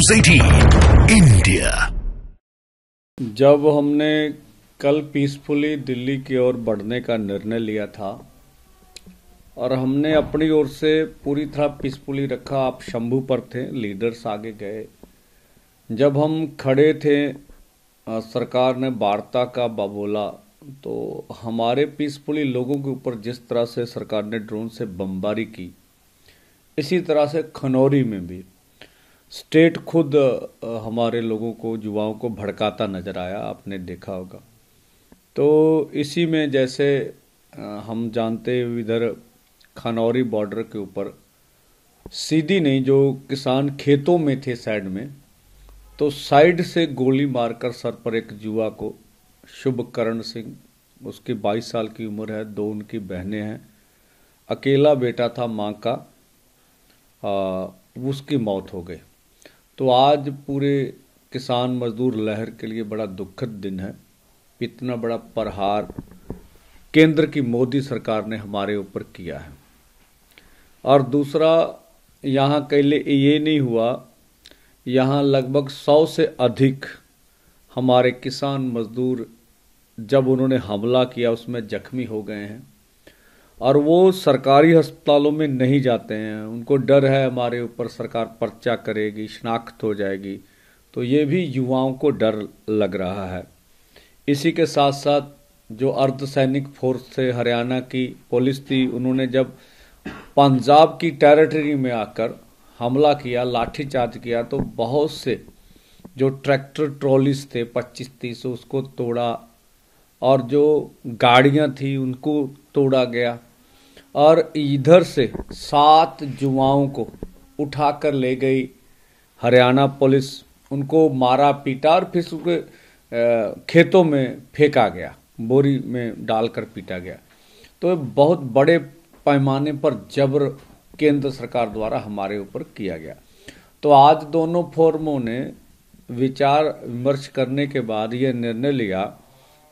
news eighteen India जब हमने कल पीसफुली दिल्ली की ओर बढ़ने का निर्णय लिया था और हमने अपनी ओर से पूरी तरह पीसफुली रखा आप शंभू पर थे लीडर्स आगे गए जब हम खड़े थे सरकार ने वार्ता का बबोला तो हमारे पीसफुली लोगों के ऊपर जिस तरह से सरकार ने ड्रोन से बमबारी की इसी तरह से खनौरी में भी स्टेट खुद हमारे लोगों को युवाओं को भड़काता नजर आया आपने देखा होगा तो इसी में जैसे हम जानते इधर खानौरी बॉर्डर के ऊपर सीधी नहीं जो किसान खेतों में थे साइड में तो साइड से गोली मारकर सर पर एक युवा को शुभ करण सिंह उसकी 22 साल की उम्र है दो उनकी बहनें हैं अकेला बेटा था माँ का आ, उसकी मौत हो गई तो आज पूरे किसान मजदूर लहर के लिए बड़ा दुखद दिन है इतना बड़ा प्रहार केंद्र की मोदी सरकार ने हमारे ऊपर किया है और दूसरा यहाँ कहले ये नहीं हुआ यहाँ लगभग सौ से अधिक हमारे किसान मजदूर जब उन्होंने हमला किया उसमें जख्मी हो गए हैं और वो सरकारी अस्पतालों में नहीं जाते हैं उनको डर है हमारे ऊपर सरकार पर्चा करेगी शनाख्त हो जाएगी तो ये भी युवाओं को डर लग रहा है इसी के साथ साथ जो अर्धसैनिक फोर्स से हरियाणा की पुलिस थी उन्होंने जब पंजाब की टेरिटरी में आकर हमला किया लाठीचार्ज किया तो बहुत से जो ट्रैक्टर ट्रॉलीस थे पच्चीस तीस उसको तोड़ा और जो गाड़ियाँ थी उनको तोड़ा गया और इधर से सात जुआओं को उठाकर ले गई हरियाणा पुलिस उनको मारा पीटा और फिर उनके खेतों में फेंका गया बोरी में डालकर पीटा गया तो बहुत बड़े पैमाने पर जबर केंद्र सरकार द्वारा हमारे ऊपर किया गया तो आज दोनों फोरमों ने विचार विमर्श करने के बाद ये निर्णय लिया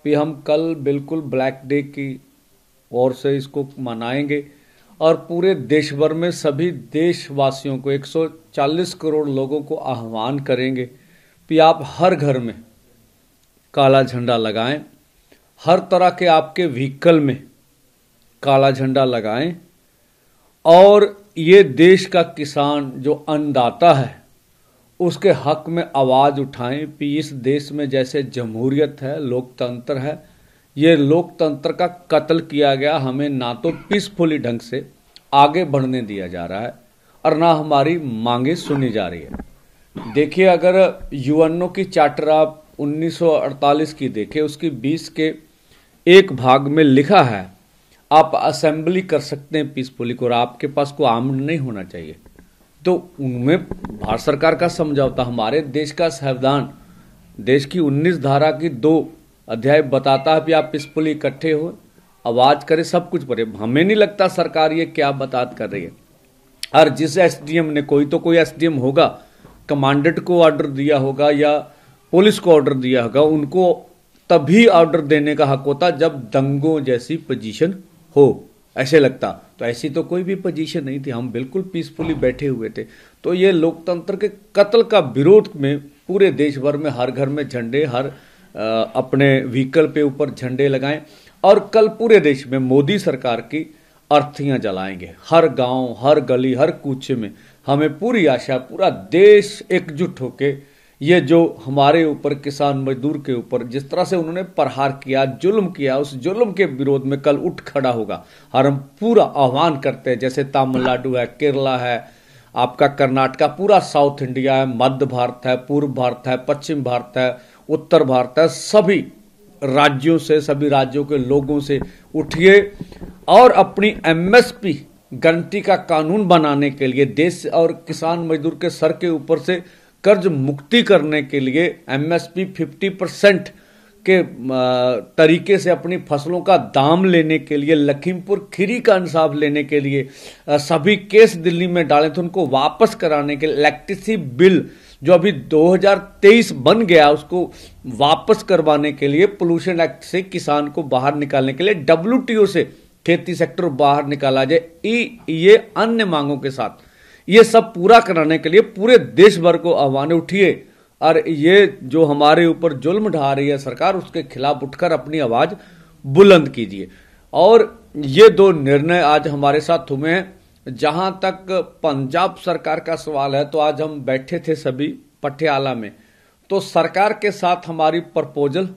कि हम कल बिल्कुल ब्लैक डे की और से इसको मनाएंगे और पूरे देश भर में सभी देशवासियों को 140 करोड़ लोगों को आह्वान करेंगे कि आप हर घर में काला झंडा लगाएं हर तरह के आपके व्हीकल में काला झंडा लगाएं और ये देश का किसान जो अन्नदाता है उसके हक में आवाज़ उठाएं कि इस देश में जैसे जमहूरियत है लोकतंत्र है ये लोकतंत्र का कत्ल किया गया हमें ना तो पीसफुली ढंग से आगे बढ़ने दिया जा रहा है और ना हमारी मांगे सुनी जा रही है देखिए अगर यूएनओ की चार्टर आप 1948 की देखें उसकी 20 के एक भाग में लिखा है आप असेंबली कर सकते हैं पीसफुली को और आपके पास को आम नहीं होना चाहिए तो उनमें भारत सरकार का समझौता हमारे देश का संविधान देश की 19 धारा की दो अध्याय बताता है भी आप पीसफुल इकट्ठे हो आवाज करें सब कुछ परे हमें नहीं लगता सरकार ये क्या बता कर रही है और जिस एसडीएम ने कोई तो कोई एसडीएम होगा कमांडेंट को ऑर्डर दिया होगा या पुलिस को ऑर्डर दिया होगा उनको तभी ऑर्डर देने का हक होता जब दंगों जैसी पोजीशन हो ऐसे लगता तो ऐसी तो कोई भी पोजीशन नहीं थी हम बिल्कुल पीसफुली बैठे हुए थे तो ये लोकतंत्र के कत्ल का विरोध में पूरे देश भर में हर घर में झंडे हर अपने व्हीकल पे ऊपर झंडे लगाएं और कल पूरे देश में मोदी सरकार की अर्थियां जलाएंगे हर गांव हर गली हर कूचे में हमें पूरी आशा पूरा देश एकजुट होके ये जो हमारे ऊपर किसान मजदूर के ऊपर जिस तरह से उन्होंने प्रहार किया जुल्म किया उस जुल्म के विरोध में कल उठ खड़ा होगा और हम पूरा आह्वान करते हैं जैसे तमिलनाडु है केरला है आपका कर्नाटका पूरा साउथ इंडिया है मध्य भारत है पूर्व भारत है पश्चिम भारत है उत्तर भारत है सभी राज्यों से सभी राज्यों के लोगों से उठिए और अपनी एमएसपी गारंटी का कानून बनाने के लिए देश और किसान मजदूर के सर के ऊपर से कर्ज मुक्ति करने के लिए एमएसपी 50 परसेंट के तरीके से अपनी फसलों का दाम लेने के लिए लखीमपुर खीरी का इंसाफ लेने के लिए सभी केस दिल्ली में डाले थे तो उनको वापस कराने के लिए इलेक्ट्रिसिटी बिल जो अभी 2023 बन गया उसको वापस करवाने के लिए पोल्यूशन एक्ट से किसान को बाहर निकालने के लिए डब्ल्यू से खेती सेक्टर बाहर निकाला जाए ये अन्य मांगों के साथ ये सब पूरा कराने के लिए पूरे देश भर को आह्वान उठिए और ये जो हमारे ऊपर जुल्म ढा रही है सरकार उसके खिलाफ उठकर अपनी आवाज बुलंद कीजिए और ये दो निर्णय आज हमारे साथ हुए हैं जहां तक पंजाब सरकार का सवाल है तो आज हम बैठे थे सभी पटियाला में तो सरकार के साथ हमारी प्रपोजल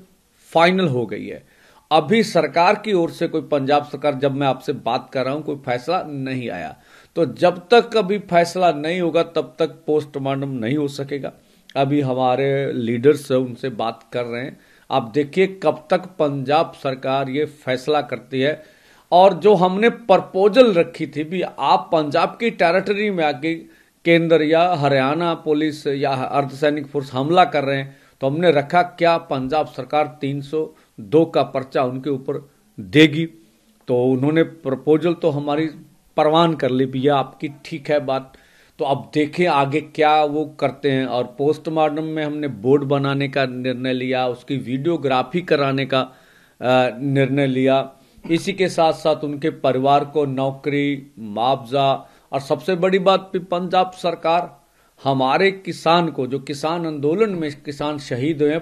फाइनल हो गई है अभी सरकार की ओर से कोई पंजाब सरकार जब मैं आपसे बात कर रहा हूं कोई फैसला नहीं आया तो जब तक अभी फैसला नहीं होगा तब तक पोस्टमार्टम नहीं हो सकेगा अभी हमारे लीडर्स उनसे बात कर रहे हैं आप देखिए कब तक पंजाब सरकार ये फैसला करती है और जो हमने प्रपोजल रखी थी भी आप पंजाब की टेरिटरी में आके केंद्र या हरियाणा पुलिस या अर्धसैनिक फोर्स हमला कर रहे हैं तो हमने रखा क्या पंजाब सरकार 302 का पर्चा उनके ऊपर देगी तो उन्होंने प्रपोजल तो हमारी परवान कर ली भैया आपकी ठीक है बात तो अब देखें आगे क्या वो करते हैं और पोस्टमार्टम में हमने बोर्ड बनाने का निर्णय लिया उसकी वीडियोग्राफी कराने का निर्णय लिया इसी के साथ साथ उनके परिवार को नौकरी मुआवजा और सबसे बड़ी बात भी पंजाब सरकार हमारे किसान को जो किसान आंदोलन में किसान शहीद हुए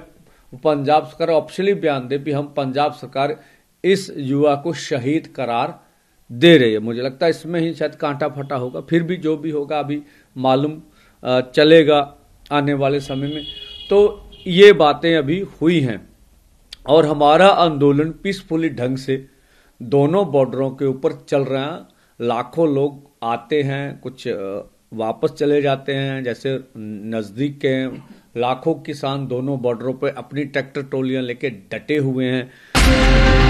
पंजाब सरकार ऑप्शनली बयान दे भी हम पंजाब सरकार इस युवा को शहीद करार दे रही है मुझे लगता है इसमें ही शायद कांटा फटा होगा फिर भी जो भी होगा अभी मालूम चलेगा आने वाले समय में तो ये बातें अभी हुई हैं और हमारा आंदोलन पीसफुली ढंग से दोनों बॉर्डरों के ऊपर चल रहा लाखों लोग आते हैं कुछ वापस चले जाते हैं जैसे नज़दीक के लाखों किसान दोनों बॉर्डरों पर अपनी ट्रैक्टर ट्रॉलियाँ लेके डटे हुए हैं